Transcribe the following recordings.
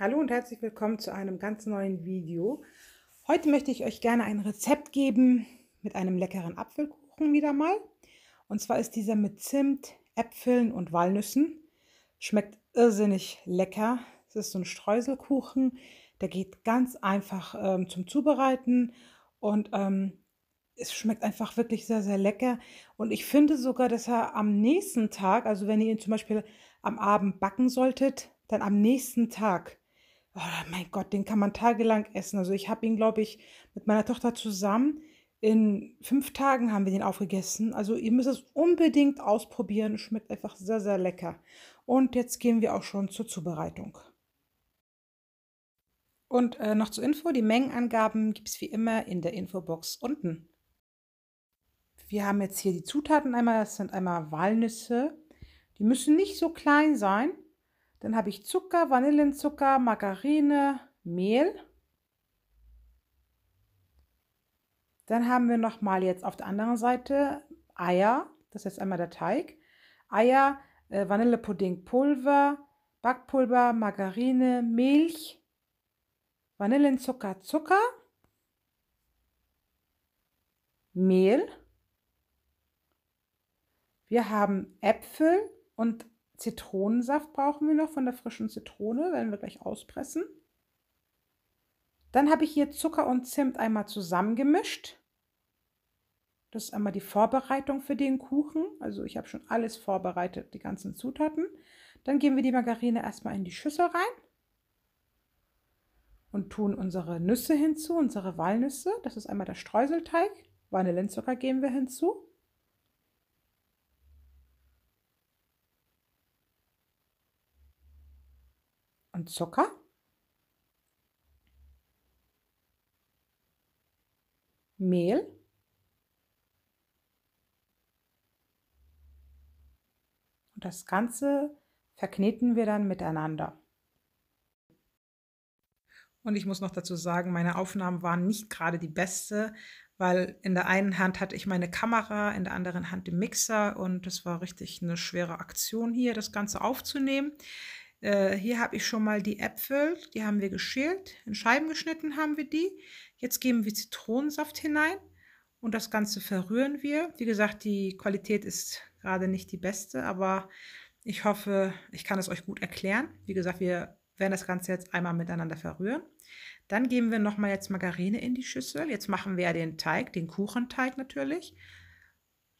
Hallo und herzlich willkommen zu einem ganz neuen Video. Heute möchte ich euch gerne ein Rezept geben mit einem leckeren Apfelkuchen wieder mal. Und zwar ist dieser mit Zimt, Äpfeln und Walnüssen. Schmeckt irrsinnig lecker. Es ist so ein Streuselkuchen. Der geht ganz einfach ähm, zum Zubereiten und ähm, es schmeckt einfach wirklich sehr, sehr lecker. Und ich finde sogar, dass er am nächsten Tag, also wenn ihr ihn zum Beispiel am Abend backen solltet, dann am nächsten Tag oh mein Gott, den kann man tagelang essen. Also ich habe ihn, glaube ich, mit meiner Tochter zusammen. In fünf Tagen haben wir den aufgegessen. Also ihr müsst es unbedingt ausprobieren. Schmeckt einfach sehr, sehr lecker. Und jetzt gehen wir auch schon zur Zubereitung. Und äh, noch zur Info, die Mengenangaben gibt es wie immer in der Infobox unten. Wir haben jetzt hier die Zutaten einmal. Das sind einmal Walnüsse. Die müssen nicht so klein sein. Dann habe ich Zucker, Vanillenzucker, Margarine, Mehl. Dann haben wir nochmal jetzt auf der anderen Seite Eier. Das ist einmal der Teig. Eier, äh, Vanillepuddingpulver, Backpulver, Margarine, Milch, Vanillenzucker, Zucker, Mehl. Wir haben Äpfel und Zitronensaft brauchen wir noch von der frischen Zitrone, werden wir gleich auspressen. Dann habe ich hier Zucker und Zimt einmal zusammengemischt. Das ist einmal die Vorbereitung für den Kuchen. Also ich habe schon alles vorbereitet, die ganzen Zutaten. Dann geben wir die Margarine erstmal in die Schüssel rein und tun unsere Nüsse hinzu, unsere Walnüsse. Das ist einmal der Streuselteig. Vanillenzucker geben wir hinzu. und Zucker. Mehl. Und das Ganze verkneten wir dann miteinander. Und ich muss noch dazu sagen, meine Aufnahmen waren nicht gerade die beste, weil in der einen Hand hatte ich meine Kamera, in der anderen Hand den Mixer und das war richtig eine schwere Aktion hier, das Ganze aufzunehmen. Äh, hier habe ich schon mal die Äpfel, die haben wir geschält, in Scheiben geschnitten haben wir die. Jetzt geben wir Zitronensaft hinein und das Ganze verrühren wir. Wie gesagt, die Qualität ist gerade nicht die beste, aber ich hoffe, ich kann es euch gut erklären. Wie gesagt, wir werden das Ganze jetzt einmal miteinander verrühren. Dann geben wir nochmal jetzt Margarine in die Schüssel. Jetzt machen wir ja den Teig, den Kuchenteig natürlich.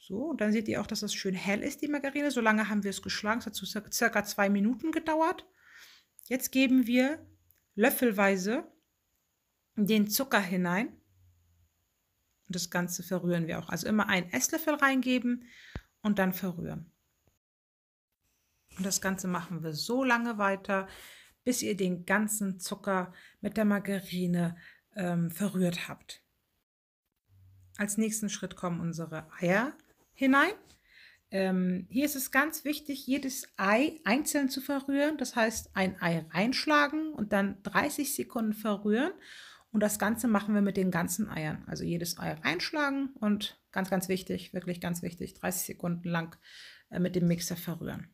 So, dann seht ihr auch, dass das schön hell ist, die Margarine. So lange haben wir es geschlagen. Es hat so circa zwei Minuten gedauert. Jetzt geben wir löffelweise den Zucker hinein. Und das Ganze verrühren wir auch. Also immer einen Esslöffel reingeben und dann verrühren. Und das Ganze machen wir so lange weiter, bis ihr den ganzen Zucker mit der Margarine ähm, verrührt habt. Als nächsten Schritt kommen unsere Eier hinein. Ähm, hier ist es ganz wichtig, jedes Ei einzeln zu verrühren. Das heißt, ein Ei reinschlagen und dann 30 Sekunden verrühren. Und das Ganze machen wir mit den ganzen Eiern. Also jedes Ei reinschlagen und ganz, ganz wichtig, wirklich ganz wichtig, 30 Sekunden lang äh, mit dem Mixer verrühren.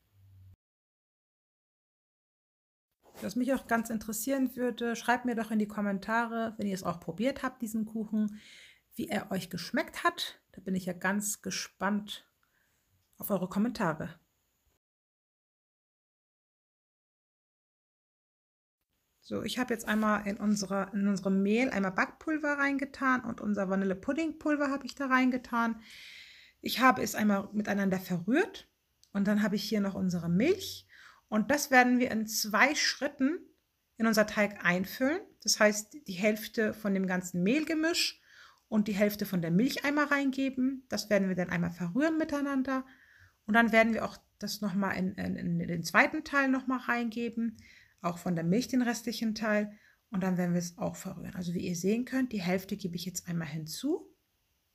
Was mich auch ganz interessieren würde, schreibt mir doch in die Kommentare, wenn ihr es auch probiert habt, diesen Kuchen, wie er euch geschmeckt hat. Da bin ich ja ganz gespannt auf eure Kommentare. So, ich habe jetzt einmal in, unsere, in unserem Mehl einmal Backpulver reingetan und unser Vanillepuddingpulver habe ich da reingetan. Ich habe es einmal miteinander verrührt und dann habe ich hier noch unsere Milch und das werden wir in zwei Schritten in unser Teig einfüllen. Das heißt, die Hälfte von dem ganzen Mehlgemisch und die Hälfte von der Milch einmal reingeben. Das werden wir dann einmal verrühren miteinander. Und dann werden wir auch das nochmal in, in, in den zweiten Teil nochmal reingeben. Auch von der Milch den restlichen Teil. Und dann werden wir es auch verrühren. Also wie ihr sehen könnt, die Hälfte gebe ich jetzt einmal hinzu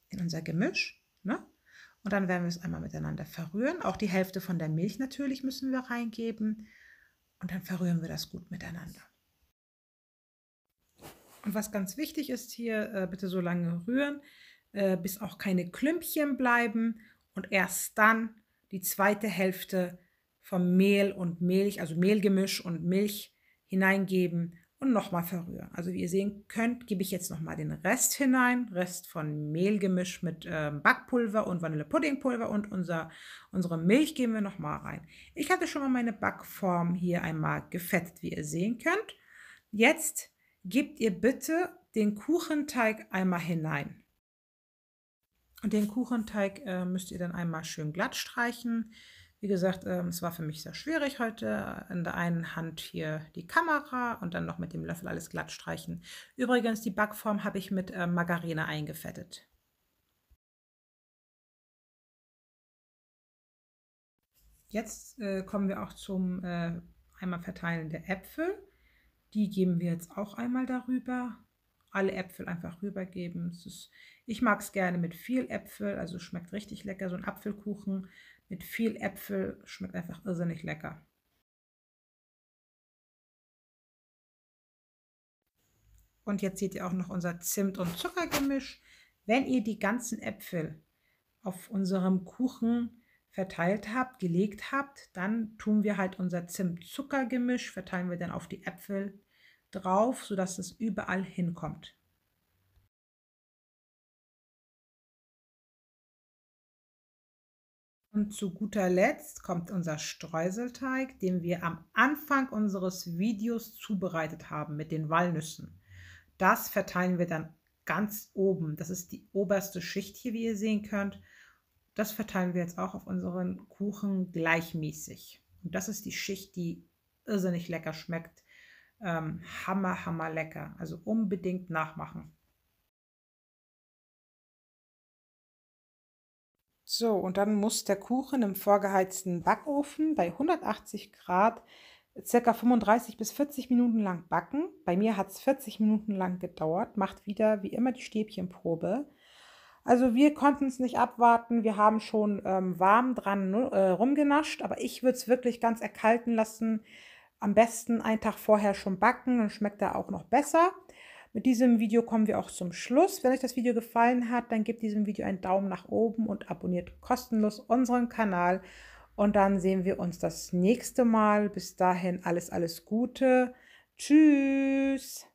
in unser Gemisch. Ne? Und dann werden wir es einmal miteinander verrühren. Auch die Hälfte von der Milch natürlich müssen wir reingeben. Und dann verrühren wir das gut miteinander. Und was ganz wichtig ist hier, äh, bitte so lange rühren, äh, bis auch keine Klümpchen bleiben und erst dann die zweite Hälfte vom Mehl und Milch, also Mehlgemisch und Milch hineingeben und nochmal verrühren. Also wie ihr sehen könnt, gebe ich jetzt nochmal den Rest hinein, Rest von Mehlgemisch mit äh, Backpulver und Vanillepuddingpulver und unser, unsere Milch geben wir nochmal rein. Ich hatte schon mal meine Backform hier einmal gefettet, wie ihr sehen könnt. Jetzt gebt ihr bitte den Kuchenteig einmal hinein. Und den Kuchenteig äh, müsst ihr dann einmal schön glatt streichen. Wie gesagt, ähm, es war für mich sehr schwierig heute. In der einen Hand hier die Kamera und dann noch mit dem Löffel alles glatt streichen. Übrigens, die Backform habe ich mit äh, Margarine eingefettet. Jetzt äh, kommen wir auch zum äh, einmal Verteilen der Äpfel. Die geben wir jetzt auch einmal darüber. Alle Äpfel einfach rübergeben. Ist, ich mag es gerne mit viel Äpfel, also schmeckt richtig lecker. So ein Apfelkuchen mit viel Äpfel schmeckt einfach irrsinnig lecker. Und jetzt seht ihr auch noch unser Zimt- und Zuckergemisch. Wenn ihr die ganzen Äpfel auf unserem Kuchen verteilt habt, gelegt habt, dann tun wir halt unser zimt zuckergemisch verteilen wir dann auf die Äpfel drauf, sodass es überall hinkommt. Und zu guter Letzt kommt unser Streuselteig, den wir am Anfang unseres Videos zubereitet haben mit den Walnüssen. Das verteilen wir dann ganz oben. Das ist die oberste Schicht hier, wie ihr sehen könnt. Das verteilen wir jetzt auch auf unseren Kuchen gleichmäßig. Und das ist die Schicht, die irrsinnig lecker schmeckt ähm, hammer, hammer lecker. Also unbedingt nachmachen. So, und dann muss der Kuchen im vorgeheizten Backofen bei 180 Grad circa 35 bis 40 Minuten lang backen. Bei mir hat es 40 Minuten lang gedauert. Macht wieder wie immer die Stäbchenprobe. Also wir konnten es nicht abwarten. Wir haben schon ähm, warm dran äh, rumgenascht, aber ich würde es wirklich ganz erkalten lassen. Am besten einen Tag vorher schon backen, dann schmeckt er auch noch besser. Mit diesem Video kommen wir auch zum Schluss. Wenn euch das Video gefallen hat, dann gebt diesem Video einen Daumen nach oben und abonniert kostenlos unseren Kanal. Und dann sehen wir uns das nächste Mal. Bis dahin alles, alles Gute. Tschüss.